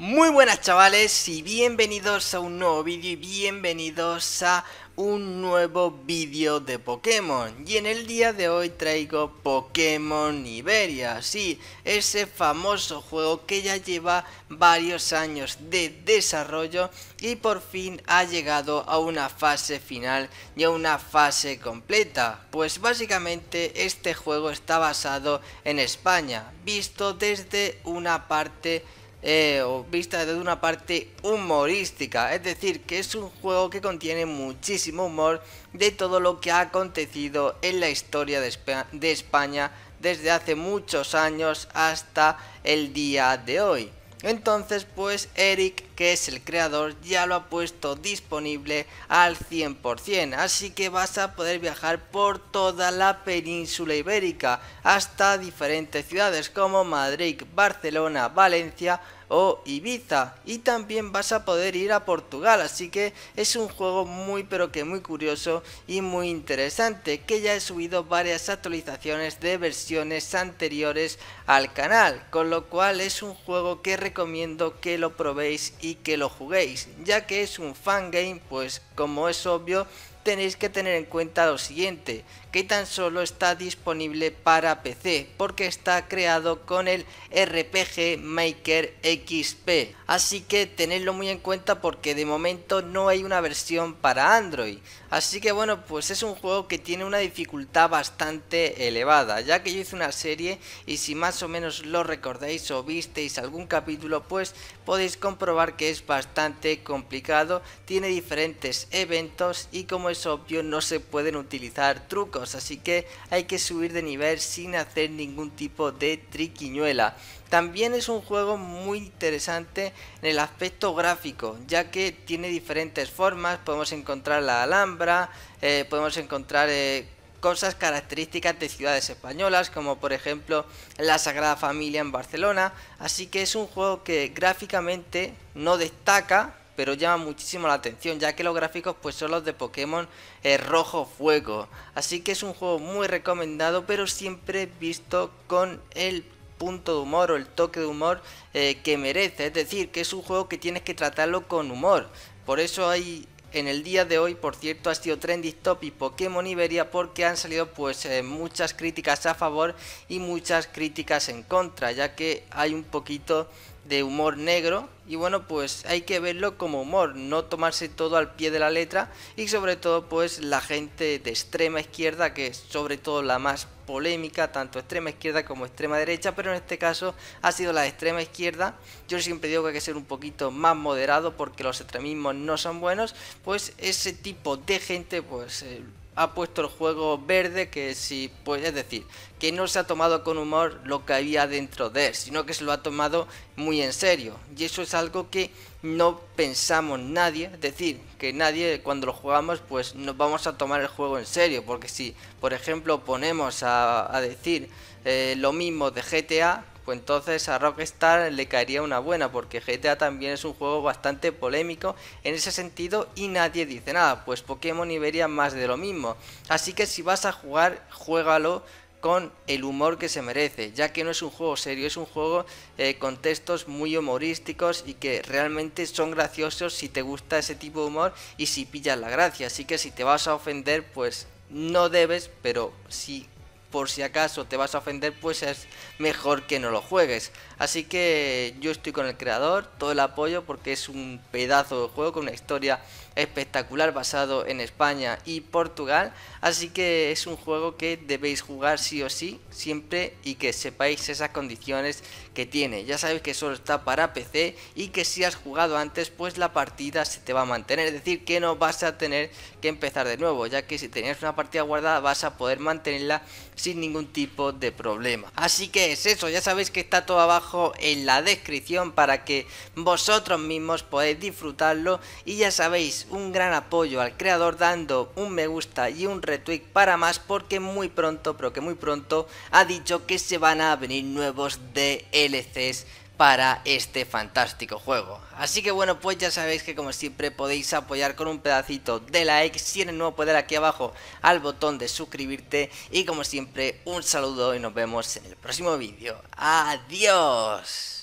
Muy buenas chavales y bienvenidos a un nuevo vídeo y bienvenidos a un nuevo vídeo de Pokémon y en el día de hoy traigo Pokémon Iberia, sí, ese famoso juego que ya lleva varios años de desarrollo y por fin ha llegado a una fase final y a una fase completa, pues básicamente este juego está basado en España, visto desde una parte eh, vista desde una parte humorística. Es decir, que es un juego que contiene muchísimo humor de todo lo que ha acontecido en la historia de, de España desde hace muchos años hasta el día de hoy. Entonces, pues Eric, que es el creador, ya lo ha puesto disponible al 100%, así que vas a poder viajar por toda la península ibérica, hasta diferentes ciudades como Madrid, Barcelona, Valencia, o Ibiza. Y también vas a poder ir a Portugal, así que es un juego muy pero que muy curioso y muy interesante, que ya he subido varias actualizaciones de versiones anteriores al canal, con lo cual es un juego que recomiendo que lo probéis y que lo juguéis, ya que es un fan game pues como es obvio, tenéis que tener en cuenta lo siguiente, que tan solo está disponible para PC, porque está creado con el RPG Maker XP. Así que tenedlo muy en cuenta porque de momento no hay una versión para Android. Así que bueno, pues es un juego que tiene una dificultad bastante elevada, ya que yo hice una serie y si más o menos lo recordáis o visteis algún capítulo, pues podéis comprobar que es bastante complicado, tiene diferentes eventos y como es obvio no se pueden utilizar trucos, así que hay que subir de nivel sin hacer ningún tipo de triquiñuela. También es un juego muy interesante en el aspecto gráfico, ya que tiene diferentes formas, podemos encontrar la alhambra, eh, podemos encontrar... Eh, cosas características de ciudades españolas, como por ejemplo la Sagrada Familia en Barcelona. Así que es un juego que gráficamente no destaca, pero llama muchísimo la atención, ya que los gráficos pues son los de Pokémon eh, Rojo Fuego. Así que es un juego muy recomendado, pero siempre visto con el punto de humor o el toque de humor eh, que merece. Es decir, que es un juego que tienes que tratarlo con humor. Por eso hay en el día de hoy, por cierto, ha sido Trendy top y Pokémon Iberia porque han salido pues eh, muchas críticas a favor y muchas críticas en contra, ya que hay un poquito de humor negro y bueno pues hay que verlo como humor, no tomarse todo al pie de la letra y sobre todo pues la gente de extrema izquierda que es sobre todo la más polémica, tanto extrema izquierda como extrema derecha, pero en este caso ha sido la extrema izquierda. Yo siempre digo que hay que ser un poquito más moderado porque los extremismos no son buenos, pues ese tipo de gente pues... Eh, ha puesto el juego verde que si pues es decir que no se ha tomado con humor lo que había dentro de él sino que se lo ha tomado muy en serio y eso es algo que no pensamos nadie es decir que nadie cuando lo jugamos pues nos vamos a tomar el juego en serio porque si por ejemplo ponemos a, decir eh, lo mismo de GTA pues entonces a Rockstar le caería una buena, porque GTA también es un juego bastante polémico en ese sentido y nadie dice nada, pues Pokémon y vería más de lo mismo. Así que si vas a jugar, juégalo con el humor que se merece, ya que no es un juego serio, es un juego eh, con textos muy humorísticos y que realmente son graciosos si te gusta ese tipo de humor y si pillas la gracia. Así que si te vas a ofender, pues no debes, pero si por si acaso te vas a ofender, pues es mejor que no lo juegues. Así que yo estoy con el creador, todo el apoyo porque es un pedazo de juego con una historia espectacular basado en España y Portugal, así que es un juego que debéis jugar sí o sí, siempre y que sepáis esas condiciones que tiene. Ya sabéis que solo está para PC y que si has jugado antes, pues la partida se te va a mantener, es decir, que no vas a tener que empezar de nuevo, ya que si tenías una partida guardada vas a poder mantenerla sin ningún tipo de problema. Así que es eso, ya sabéis que está todo abajo en la descripción para que vosotros mismos podáis disfrutarlo y ya sabéis, un gran apoyo al creador dando un me gusta y un retweet para más porque muy pronto, pero que muy pronto, ha dicho que se van a venir nuevos DLCs para este fantástico juego. Así que bueno, pues ya sabéis que como siempre podéis apoyar con un pedacito de like, si eres nuevo poder aquí abajo al botón de suscribirte y como siempre un saludo y nos vemos en el próximo vídeo. ¡Adiós!